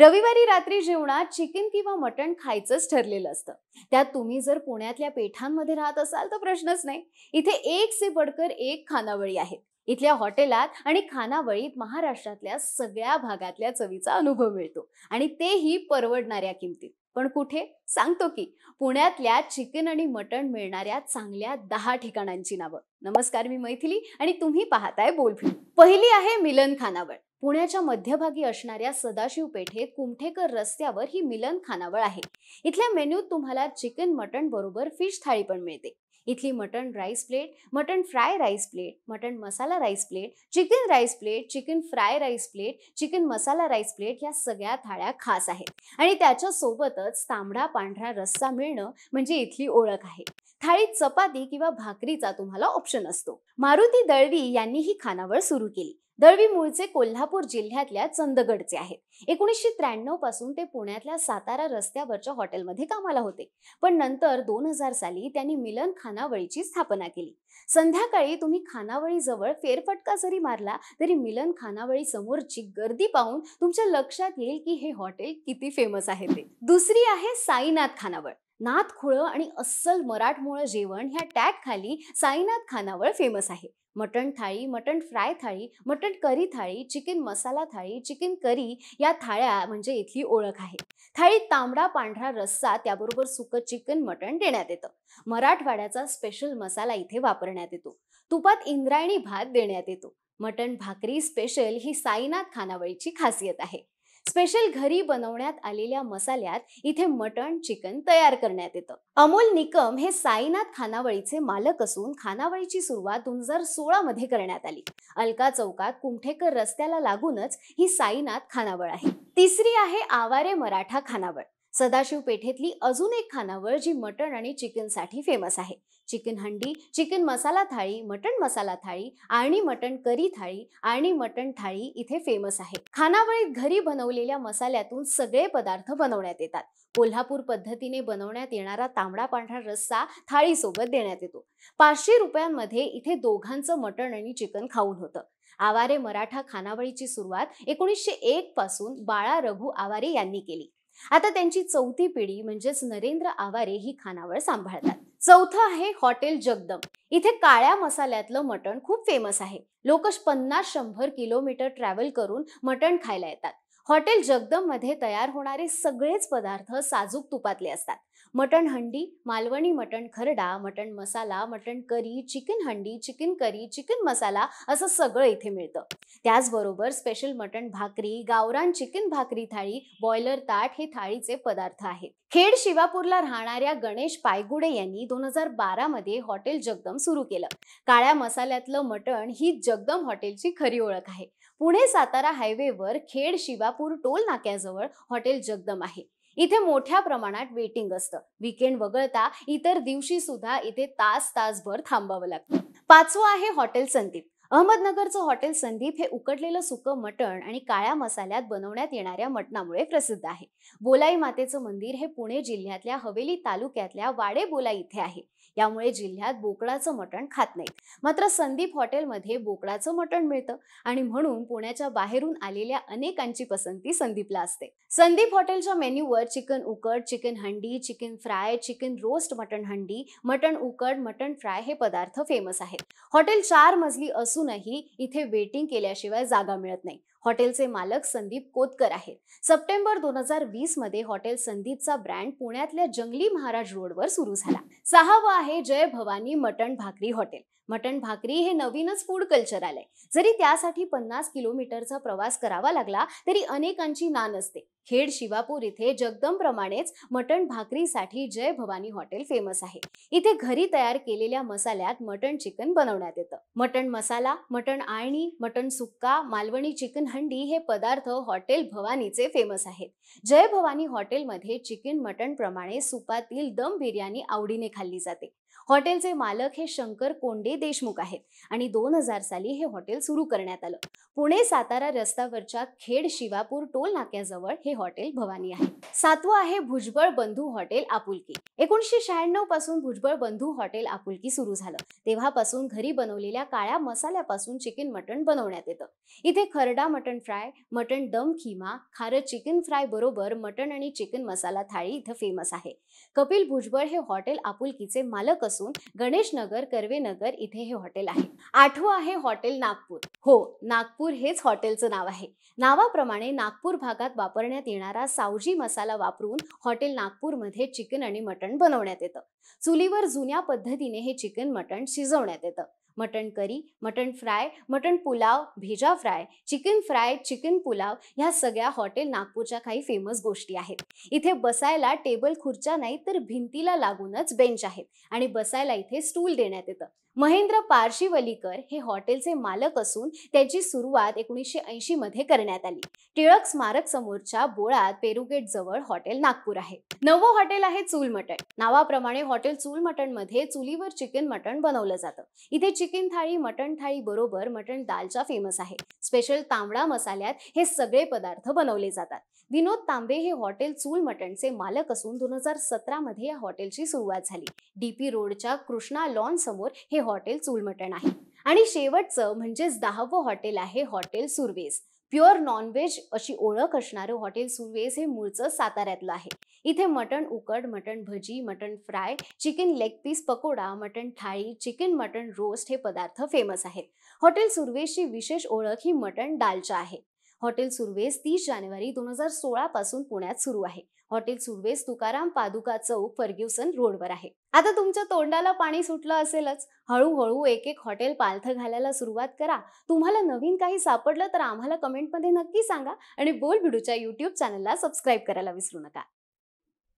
रविवारी रात्री जेवणात चिकन किंवा मटण खायचंच ठरलेलं असतं त्यात तुम्ही जर पुण्यातल्या पेठांमध्ये राहत असाल तर प्रश्नच नाही इथे एक से बडकर एक खानावळी आहे इथल्या हॉटेलात आणि खानावळीत महाराष्ट्रातल्या सगळ्या भागातल्या चवीचा अनुभव मिळतो आणि तेही परवडणाऱ्या किमतीत पण कुठे सांगतो की पुण्यातल्या चिकन आणि मटण मिळणाऱ्या चांगल्या दहा ठिकाणांची नावं नमस्कार मी मैथिली आणि तुम्ही पाहताय बोलफिल्म पहिली आहे मिलन खानावळ पुण्याच्या मध्यभागी असणाऱ्या सदाशिव पेठे कुमठेकर रस्त्यावर ही मिलन खानावळ आहे इथल्या मेन्यूत तुम्हाला चिकन मटण बरोबर फिश थाळी पण मिळते इथली mutton rice plate mutton fry rice plate mutton masala rice plate chicken rice plate chicken fry rice plate chicken masala rice plate या सगळ्या थाळ्या खास आहेत आणि त्याच्या सोबतच तांबडा पांढरा रस्सा मिळणं म्हणजे इथली ओळख आहे थाळीत चपाती किंवा भाकरीचा तुम्हाला ऑप्शन असतो मारुती दळवी यांनी ही खानावळ सुरू केली दळवी मूळचे कोल्हापूर जिल्ह्यातल्या चंदगडचे आहेत एकोणीसशे त्र्याण्णव पासून ते पुण्यातल्या सातारा रस्त्यावरच्या हॉटेलमध्ये कामाला होते पण नंतर दोन हजार साली त्यांनी मिलन खानावळीची स्थापना केली संध्याकाळी तुम्ही खानावळीजवळ फेरफटका जरी मारला तरी मिलन खानावळी समोरची गर्दी पाहून तुमच्या लक्षात येईल की हे हॉटेल किती फेमस आहे ते दुसरी आहे साईनाथ खानावळ नाथ खुळं आणि अस्सल मराठमोळं जेवण ह्या टॅग खाली साईनाथ खानावळ फेमस आहे मटण थाळी मटण फ्राय थाळी मटण करी थाळी चिकन मसाला थाळी चिकन करी या थाळ्या म्हणजे इथली ओळख आहे थाळीत तांबडा पांढरा रस्सा त्याबरोबर सुकं चिकन मटण देण्यात येतं मराठवाड्याचा स्पेशल मसाला इथे वापरण्यात येतो तुपात इंद्रायणी भात देण्यात येतो मटण भाकरी स्पेशल ही साईनाथ खानावळीची खासियत आहे स्पेशल घरी बनवण्यात आलेल्या मसाल्यात इथे मटण चिकन तयार करण्यात येतं अमोल निकम हे साईनाथ खानावळीचे मालक असून खानावळीची सुरुवात दोन हजार सोळा मध्ये करण्यात आली अलका चौकात कुमठेकर रस्त्याला लागूनच ही साईनाथ खानावळ आहे तिसरी आहे आवारे मराठा खानावळ सदाशिव पेठेतली अजून एक खानावळ जी मटण आणि चिकन साठी फेमस आहे चिकन हंडी चिकन मसाला थाळी मटण मसाला थाळी आणि मटण करी थाळी आणि मटण थाळी इथे फेमस आहे खानावळीत घरी बनवलेल्या मसाल्यातून सगळे पदार्थ बनवण्यात येतात कोल्हापूर पद्धतीने बनवण्यात येणारा तांबडा पांढरा रस्सा थाळीसोबत देण्यात येतो पाचशे रुपयांमध्ये इथे दोघांचं मटण आणि चिकन खाऊन होतं आवारे मराठा खानावळीची सुरुवात एकोणीसशे एक पासून बाळा रघु आवारे यांनी केली आता त्यांची चौथी पिढी म्हणजेच नरेंद्र आवारे ही खानावळ सांभाळतात चौथं आहे हॉटेल जगदम इथे काळ्या मसाल्यातलं मटण खूप फेमस आहे लोक पन्नास शंभर किलोमीटर ट्रॅव्हल करून मटण खायला येतात हॉटेल मध्ये तयार होणारे सगळेच पदार्थ साजूक तुपातले असतात मटण हंडी Malvani mutton kharda mutton masala mutton curry chicken handi chicken curry chicken masala असं सगळं इथे मिळतं त्याचबरोबर स्पेशल मटण भाकरी गावरान चिकन भाकरी थाळी बॉयलर ताट हे थाळीचे पदार्थ आहेत खेड शिवापूरला राहणाऱ्या गणेश पायगुडे यांनी दोन हजार बारा मध्ये हॉटेल जगदम सुरू केलं काळ्या मसाल्यातलं मटण ही जगदम हॉटेलची खरी ओळख आहे पुणे सातारा हायवेवर खेड शिवापूर कोल्हापूर टोल नाक्याजवळ हॉटेल जगदम आहे इथे मोठ्या प्रमाणात वेटिंग असतं विकेंड वगळता इतर दिवशी सुद्धा इथे तास तासभर थांबावं लागतं पाचवं आहे हॉटेल संदीप अहमदनगरचं हॉटेल संदीप हे उकडलेलं सुकं मटण आणि काळ्या मसाल्यात बनवण्यात येणाऱ्या मटणामुळे प्रसिद्ध आहे बोलाई मातेचं मंदिर हे पुणे जिल्ह्यातल्या हवेली तालुक्यातल्या वाडे इथे आहे यामुळे जिल्ह्यात बोकडाचं मटण खात नाहीत मात्र संदीप हॉटेलमध्ये बोकडाचं मटण मिळतं आणि म्हणून पुण्याच्या बाहेरून आलेल्या अनेकांची पसंती संदीपला असते संदीप हॉटेलच्या मेन्यूवर चिकन उकड chicken handi chicken fry chicken roast mutton handi mutton उकड मटण फ्राय हे पदार्थ फेमस आहेत हॉटेल चार मजली असूनही इथे वेटिंग केल्याशिवाय जागा मिळत नाही हॉटेलचे मालक संदीप कोतकर आहेत सप्टेंबर दोन हजार वीस मध्ये हॉटेल संदीपचा ब्रँड पुण्यातल्या जंगली महाराज रोडवर सुरू झाला सहावा आहे जय भवानी मटण भाकरी हॉटेल मटण भाकरी हे नवीनच फूड कल्चर आलंय जरी त्यासाठी पन्नास किलोमीटरचा प्रवास करावा लागला तरी अनेकांची नान असते खेड शिवापूर इथे प्रमाणेच मटण भाकरीसाठी जय भवानी हॉटेल फेमस आहे इथे घरी तयार केलेल्या मसाल्यात मटण चिकन बनवण्यात येतं मटण मसाला मटण आळणी मटण सुक्का मालवणी चिकन हंडी हे पदार्थ हॉटेल भवानीचे फेमस आहेत जय भवानी हॉटेलमध्ये चिकन मटण प्रमाणे सुपातील दम बिर्याणी आवडीने खाल्ली जाते हॉटेलचे मालक हे शंकर कोंडे देशमुख आहेत आणि दोन हजार साली हे हॉटेल सुरू करण्यात आलं पुणे सातारा रस्त्यावरच्या खेड शिवापूर टोल नाक्याजवळ हे हॉटेल भवानी आहे सातवं आहे भुजबळ बंधू हॉटेल आपुलकी एकोणीसशे शहाण्णव पासून भुजबळ बंधू हॉटेल आपुलकी सुरू झालं तेव्हापासून घरी बनवलेल्या काळ्या मसाल्यापासून चिकन मटण बनवण्यात येतं इथे खरडा मटण फ्राय मटण दम खिमा खारं चिकन फ्राय बरोबर मटण आणि चिकन मसाला थाळी इथं फेमस आहे कपिल भुजबळ हे हॉटेल आपुलकीचे मालक असून गणेश नगर कर्वे नगर इथे हे हॉटेल आहे आठवं आहे हॉटेल नागपूर हो नागपूर हेच हॉटेलचं नाव आहे नावाप्रमाणे नागपूर भागात वापरण्यात येणारा सावजी मसाला वापरून हॉटेल नागपूरमध्ये चिकन आणि मटण मटण बनवण्यात येतं चुलीवर जुन्या पद्धतीने हे चिकन मटण शिजवण्यात येतं मटण करी मटण फ्राय मटण पुलाव भेजा fry chicken fry chicken pulao ह्या सगळ्या हॉटेल नागपूरच्या काही फेमस गोष्टी आहेत इथे बसायला टेबल खुर्च्या नाही तर भिंतीला लागूनच बेंच आहेत आणि बसायला इथे स्टूल देण्यात येतं महेंद्र पारशीवलीकर हे हॉटेलचे मालक असून त्याची सुरुवात एकोणीसशे ऐंशी मध्ये करण्यात आली टिळक स्मारक समोरच्या बोळात पेरुगेट जवळ हॉटेल नागपूर आहे नवं हॉटेल आहे चूल मटण नावाप्रमाणे हॉटेल चूल मटण मध्ये चुलीवर चिकन मटण बनवलं जातं इथे चिकन थाळी मटण थाळी बरोबर मटण दालचा फेमस आहे स्पेशल तांबडा मसाल्यात हे सगळे पदार्थ बनवले जातात विनोद तांबे हे हॉटेल चूल मटणचे मालक असून दोन हजार सतरा मध्ये या हॉटेलची सुरुवात झाली डीपी पी रोडच्या कृष्णा लॉन समोर हे हॉटेल चूल मटण आहे आणि शेवटचं म्हणजेच दहावं हॉटेल आहे हॉटेल सुरवेस प्युअर नॉनव्हेज अशी ओळख असणारं हॉटेल सुरवेज हे मूळचं साताऱ्यातलं आहे इथे मटण उकड मटण भजी mutton fry chicken leg piece pakoda mutton थाळी चिकन मटण रोस्ट हे पदार्थ फेमस आहेत हॉटेल सुरवेजची विशेष ओळख ही मटण डालच्या आहे हॉटेल सुरवेस तीस जानेवारी दोन हजार सोळा पासून पुण्यात सुरू आहे हॉटेल सुरवेस तुकाराम पादुका चौक फर्ग्युसन रोडवर आहे आता तुमच्या तोंडाला पाणी सुटलं असेलच हळूहळू एक एक हॉटेल पालथं घालायला सुरुवात करा तुम्हाला नवीन काही सापडलं तर आम्हाला कमेंटमध्ये नक्की सांगा आणि बोल बिडूच्या युट्यूब चॅनलला सबस्क्राईब करायला विसरू नका